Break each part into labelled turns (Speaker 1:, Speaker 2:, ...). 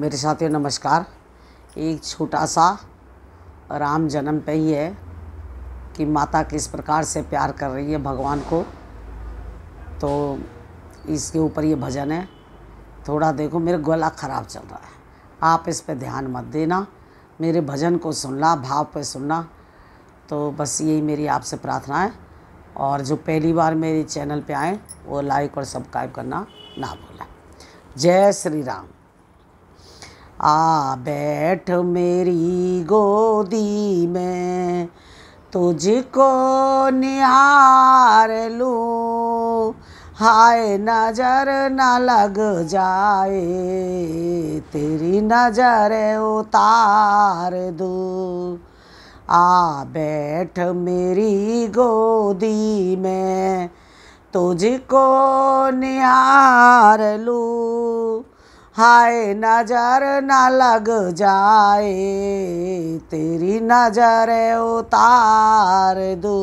Speaker 1: मेरे साथियों नमस्कार एक छोटा सा राम जन्म पे ही है कि माता किस प्रकार से प्यार कर रही है भगवान को तो इसके ऊपर ये भजन है थोड़ा देखो मेरा गला ख़राब चल रहा है आप इस पर ध्यान मत देना मेरे भजन को सुनना भाव पे सुनना तो बस यही मेरी आपसे प्रार्थना है और जो पहली बार मेरे चैनल पे आए वो लाइक और सब्सक्राइब करना ना भूलें जय श्री राम आ बैठ मेरी गोदी में तुझको निहार लूँ हाय नजर न लग जाए तेरी नजर उतार दू आ बैठ मेरी गोदी में तुझको निहार लूँ हाय नजर ना लग जाए तेरी नजर उतार दू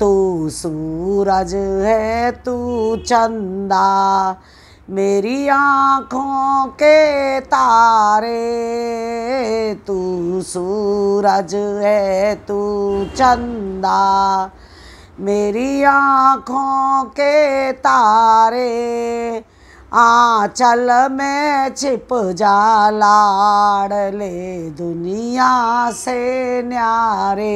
Speaker 1: तू सूरज है तू चंदा मेरी आँखों के तारे तू सूरज है तू चंदा मेरी आँखों के तारे आँचल में छिप जा लाड़ले दुनिया से न्यारे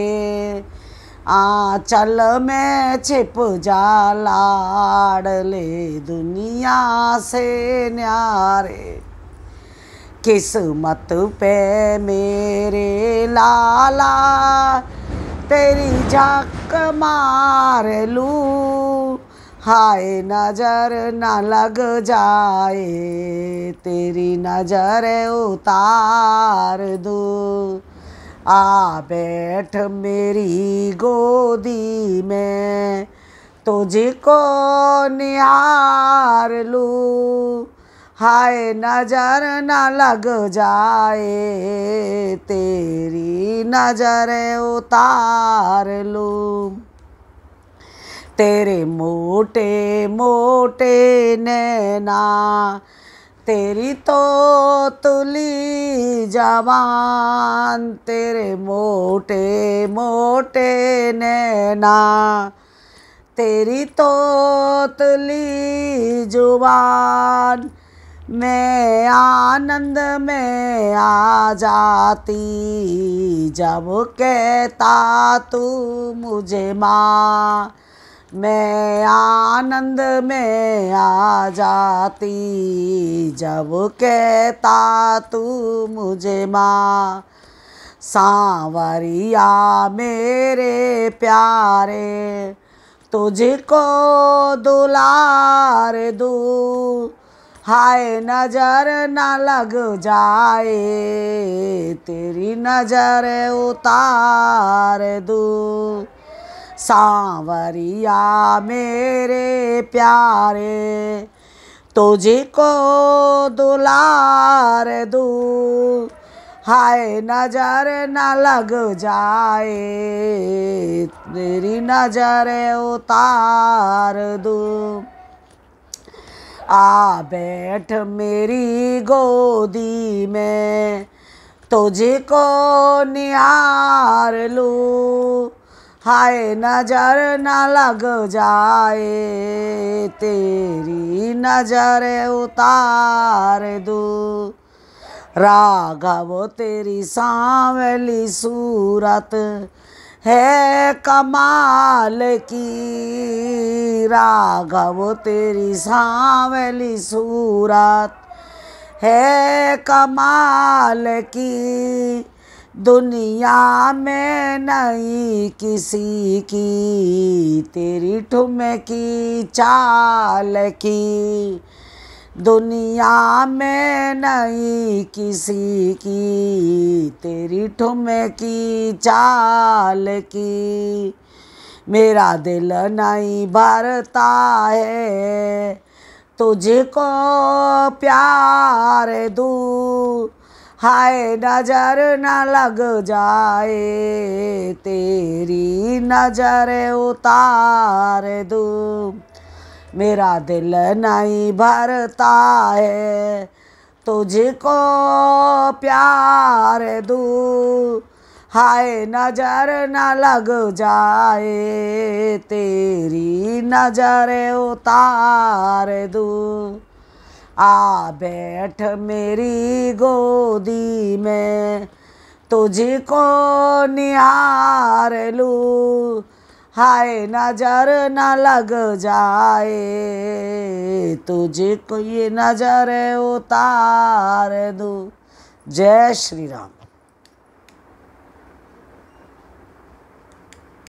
Speaker 1: आंचल में छिप जा लाड़ले दुनिया से न्यारे किस्मत पे मेरे लाला तेरी झाक मार लूँ हाय नजर ना लग जाए तेरी नजर उतार दो आ बैठ मेरी गोदी में तुझको निहार लू हाय नजर ना लग जाए तेरी नजर उतार लू तेरे मोटे मोटे नैना तेरी तो तुली जवान तेरे मोटे मोटे नैना तेरी तो तुली जुबान मैं आनंद में आ जाती जब कहता तू मुझे माँ मैं आनंद में आ जाती जब कहता तू मुझे माँ सांवरिया मेरे प्यारे तुझको दुलार दू हाय नजर न लग जाए तेरी नजर उतार दू सांवरिया मेरे प्यारे तुझे को दुलार दू हाय नजर न लग जाए तेरी नजर उतार दू आ बैठ मेरी गोदी में तुझे को निहार लूँ हाय नजर ना लग जाए तेरी नजर उतार दू राघव तेरी सांवली सूरत है कमाल की राघव तेरी सांवली सूरत है कमाल की दुनिया में नहीं किसी की तेरी ठुमकी चाल की दुनिया में नहीं किसी की तेरी ठुमकी चाल की मेरा दिल नहीं भरता है तुझको प्यार दूँ हाय नजर ना लग जाए तेरी नजर उतार दू मेरा दिल नहीं भरता है तुझको प्यार दू हाय नजर ना लग जाए तेरी नजर उतार दू आ बैठ मेरी गोदी में तुझको निहार लू हाय नजर न लग जाए तुझे को ये नजर उतार दू जय श्री राम